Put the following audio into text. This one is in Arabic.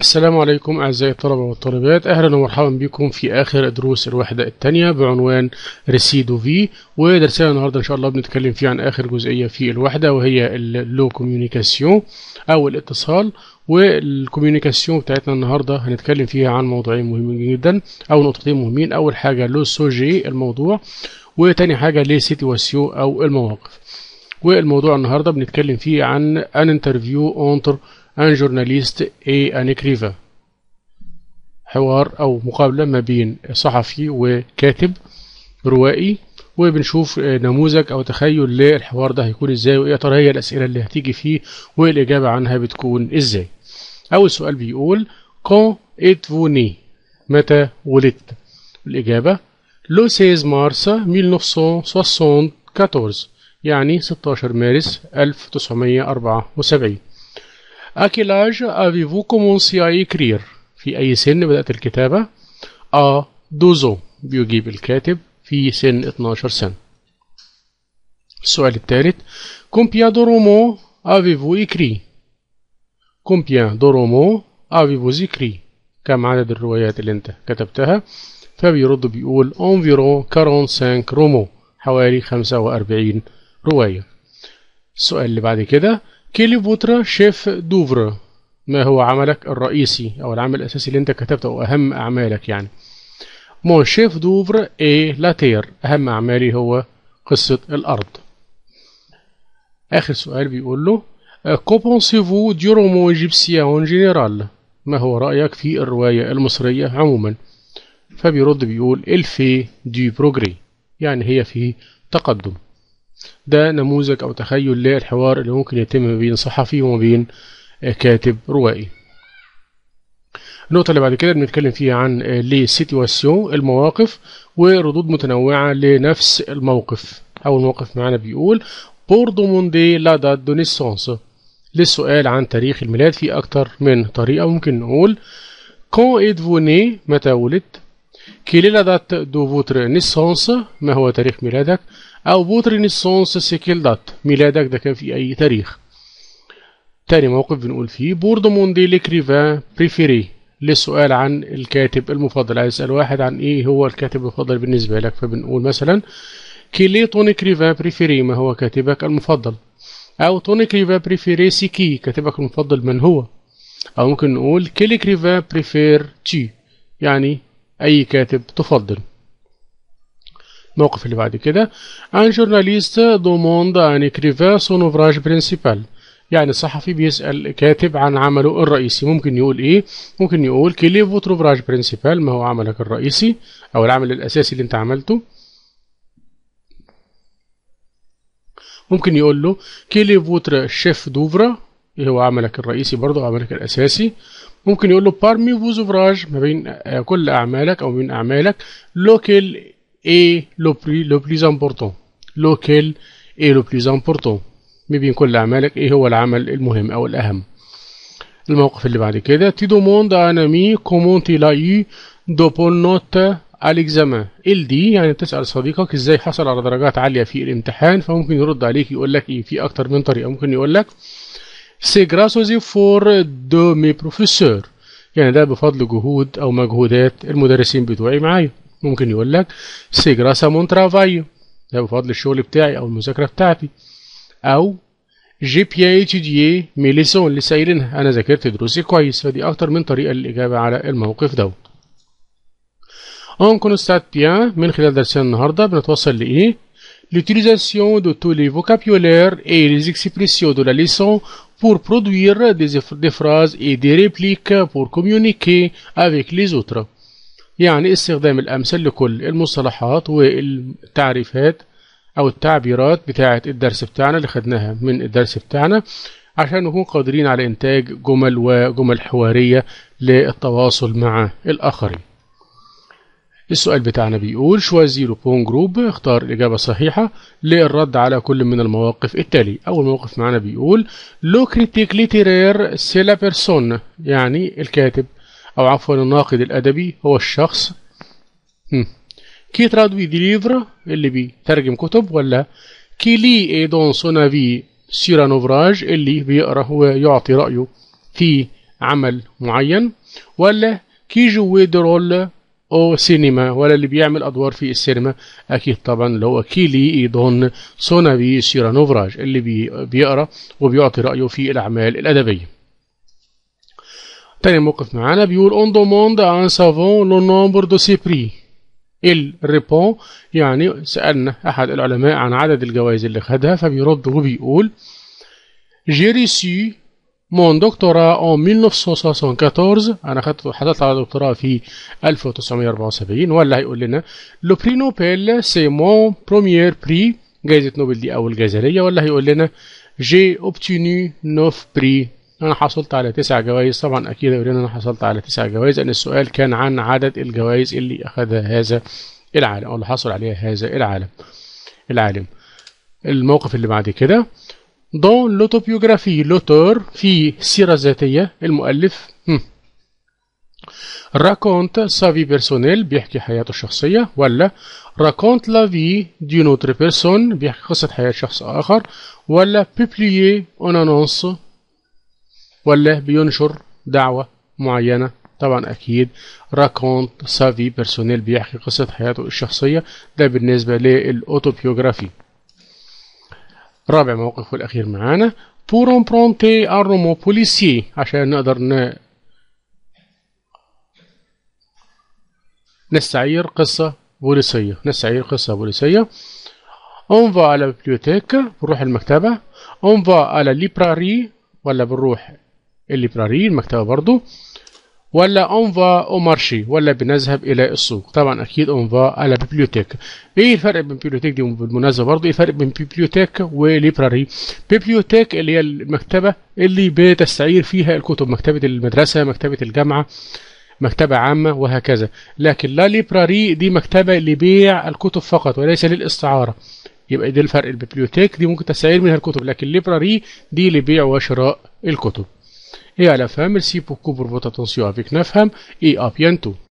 السلام عليكم أعزائي الطلبة والطالبات أهلا ومرحبا بكم في آخر دروس الوحدة الثانية بعنوان ريسيدو في ودرسنا النهاردة إن شاء الله بنتكلم فيه عن آخر جزئية في الوحدة وهي اللو كوميونيكاسيون أو الاتصال والكوميونيكاسيون بتاعتنا النهاردة هنتكلم فيها عن موضوعين مهمين جدا أو نقطتين مهمين أول حاجة لو سوجي الموضوع وتاني حاجة لي سيتواسيو أو المواقف والموضوع النهاردة بنتكلم فيه عن ان انترفيو اونتر un journaliste et un écrivain حوار أو مقابلة ما بين صحفي وكاتب روائي وبنشوف آه، نموذج أو تخيل للحوار ده هيكون إزاي وإيه ترى هي الأسئلة اللي هتيجي فيه والإجابة عنها بتكون إزاي أول سؤال بيقول كون êtes-vous متى ولدت الإجابة لو 16 يعني مارس 1974 يعني 16 مارس 1974 À quel âge avez-vous commencé à écrire في أي سن بدأت الكتابة A 12 ans بيجيب الكاتب في سن 12 سنة السؤال الثالث Combien de romans avez-vous écrit Combien de romans avez-vous écrit كم عدد الروايات اللي انت كتبتها فبيرد بيقول environ 45 رومو حوالي 45 رواية السؤال اللي بعد كده كيلي شيف دوفر ما هو عملك الرئيسي أو العمل الأساسي اللي أنت كتبته أو أهم أعمالك يعني مون شيف دوفر إي لاتير أهم أعمالي هو قصة الأرض آخر سؤال بيقول له كوبونسيفو دي رومون إيجيبسيان اون جينيرال ما هو رأيك في الرواية المصرية عموما فبيرد بيقول الفي دي بروجري يعني هي في تقدم ده نموذج أو تخيل للحوار اللي ممكن يتم ما بين صحفي وما بين كاتب روائي النقطة اللي بعد كده بنتكلم فيها عن لي سيتواسيون المواقف وردود متنوعة لنفس الموقف أول موقف معانا بيقول بور دوموندي لا دات دو نيسونس للسؤال عن تاريخ الميلاد في أكتر من طريقة ممكن نقول كون إيت متى ولدت Quelle est la date de votre naissance ما هو تاريخ ميلادك أو votre naissance c'est quelle date ميلادك ده كان في أي تاريخ تاني موقف بنقول فيه بور موندي ليكريفان بريفيري للسؤال عن الكاتب المفضل عايز يسأل واحد عن إيه هو الكاتب المفضل بالنسبة لك فبنقول مثلا كيلي توني كريفان بريفيري ما هو كاتبك المفضل أو توني كريفان بريفيري سيكي كاتبك المفضل من هو أو ممكن نقول كيلي كريفان بريفير تي يعني أي كاتب تفضل الموقف اللي بعد كده ان جورناليست دوموند ان اكريفا سون اوفراج برينسيبال يعني الصحفي بيسأل كاتب عن عمله الرئيسي ممكن يقول ايه ممكن يقول كيلي فوتر اوفراج برينسيبال ما هو عملك الرئيسي او العمل الاساسي اللي انت عملته ممكن يقول له كيلي فوتر شيف دوفرا هو عملك الرئيسي برضه عملك الأساسي ممكن يقول له بارمي فوز اوفراج ما بين آه، كل أعمالك أو من أعمالك لوكيل اي لو بري لو بليز important lequel اي لو بليز important ما بين كل أعمالك إيه هو العمل المهم أو الأهم الموقف اللي بعد كده تي دوموند ان un ami comment il a eu de ال دي يعني بتسأل صديقك ازاي حصل على درجات عالية في الامتحان فممكن يرد عليك يقول لك ايه في اكتر من طريقة ممكن يقول لك سي غراس وزي فور دو مي بروفيسور يعني ده بفضل جهود او مجهودات المدرسين بتوعي معايا ممكن يقول لك سي جراس مون ترافايو ده بفضل الشغل بتاعي او المذاكره بتاعتي او جي بي اتيديي مي ليسون لسه انا ذاكرت دروسي كويس فدي اكتر من طريقه للاجابه على الموقف دوت اون كونستات بيان من خلال درسنا النهارده بنتوصل لايه L'utilisation de tous les vocabulaires et les expressions de la leçon pour produire des, des phrases et des répliques pour communiquer avec les autres يعني استخدام الأمثل لكل المصطلحات والتعريفات أو التعبيرات بتاعة الدرس بتاعنا اللي خدناها من الدرس بتاعنا عشان نكون قادرين على إنتاج جمل وجمل حوارية للتواصل مع الآخرين السؤال بتاعنا بيقول شوازيرو بون جروب اختار الإجابة الصحيحة للرد على كل من المواقف التالي أول موقف معانا بيقول لو كريتيك ليتيرير سي لا بيرسون يعني الكاتب أو عفوا الناقد الأدبي هو الشخص كي ترادوي دي ليفر اللي بيترجم كتب ولا كي لي اي دون سون افي سير اللي بيقرا ويعطي رأيه في عمل معين ولا كي جوي دي رول او سينما ولا اللي بيعمل ادوار في السينما اكيد طبعا اللي هو كيلي ايدون سونابي سيرانوفراج اللي بي بيقرا وبيعطي رايه في الاعمال الادبيه تاني موقف معانا بيقول اون دو موند ان سافون لو نومبر دو سي بري ال ريبون يعني سألنا أحد العلماء عن عدد الجوائز اللي خدها فبيرد وبيقول j'ai مون دكتوراه ان 1974 انا خدت حصلت على دكتوراه في 1974 ولا هيقول لنا لو بري نوبل سي مون بروميير بري جائزة نوبل دي أول جائزة ليا ولا هيقول لنا جي اوبتيني نوف بري أنا حصلت على تسع جوائز طبعا أكيد هيقول لنا أنا حصلت على تسع جوائز لأن السؤال كان عن عدد الجوائز اللي أخذها هذا العالم أو اللي حصل عليها هذا العالم العالم الموقف اللي بعد كده دون لوتوبيوغرافي لوتور في سيرة ذاتية المؤلف راكونت سافي بيرسونيل بيحكي حياته الشخصية ولا راكونت لا في دون اوتر بيرسون بيحكي قصة حياة شخص آخر ولا بيبليي اون انونس ولا بينشر دعوة معينة طبعا أكيد راكونت سافي بيرسونيل بيحكي قصة حياته الشخصية ده بالنسبة للأوتوبيوغرافي رابع موقف والأخير معانا pour emprunter un roman policier عشان نقدر ن... نستعير قصة بوليسية نستعير قصة بوليسية on va à la bibliothèque بنروح المكتبة on va à la librairie ولا بنروح الليبراري المكتبة برضو ولا اونفا او مارشي ولا بنذهب الى السوق طبعا اكيد اونفا على بيبليوتيك ايه الفرق بين بيبليوتيك دي بالمناسبه برضه ايه الفرق بين بيبليوتيك وليبراري بيبليوتيك اللي هي المكتبه اللي بتستعير فيها الكتب مكتبه المدرسه مكتبه الجامعه مكتبة عامة وهكذا لكن لا ليبراري دي مكتبة لبيع الكتب فقط وليس للاستعارة يبقى ده الفرق البيبليوتيك دي ممكن تستعير منها الكتب لكن ليبراري دي لبيع وشراء الكتب Et à la fin, merci beaucoup pour votre attention avec Nafham et à bientôt.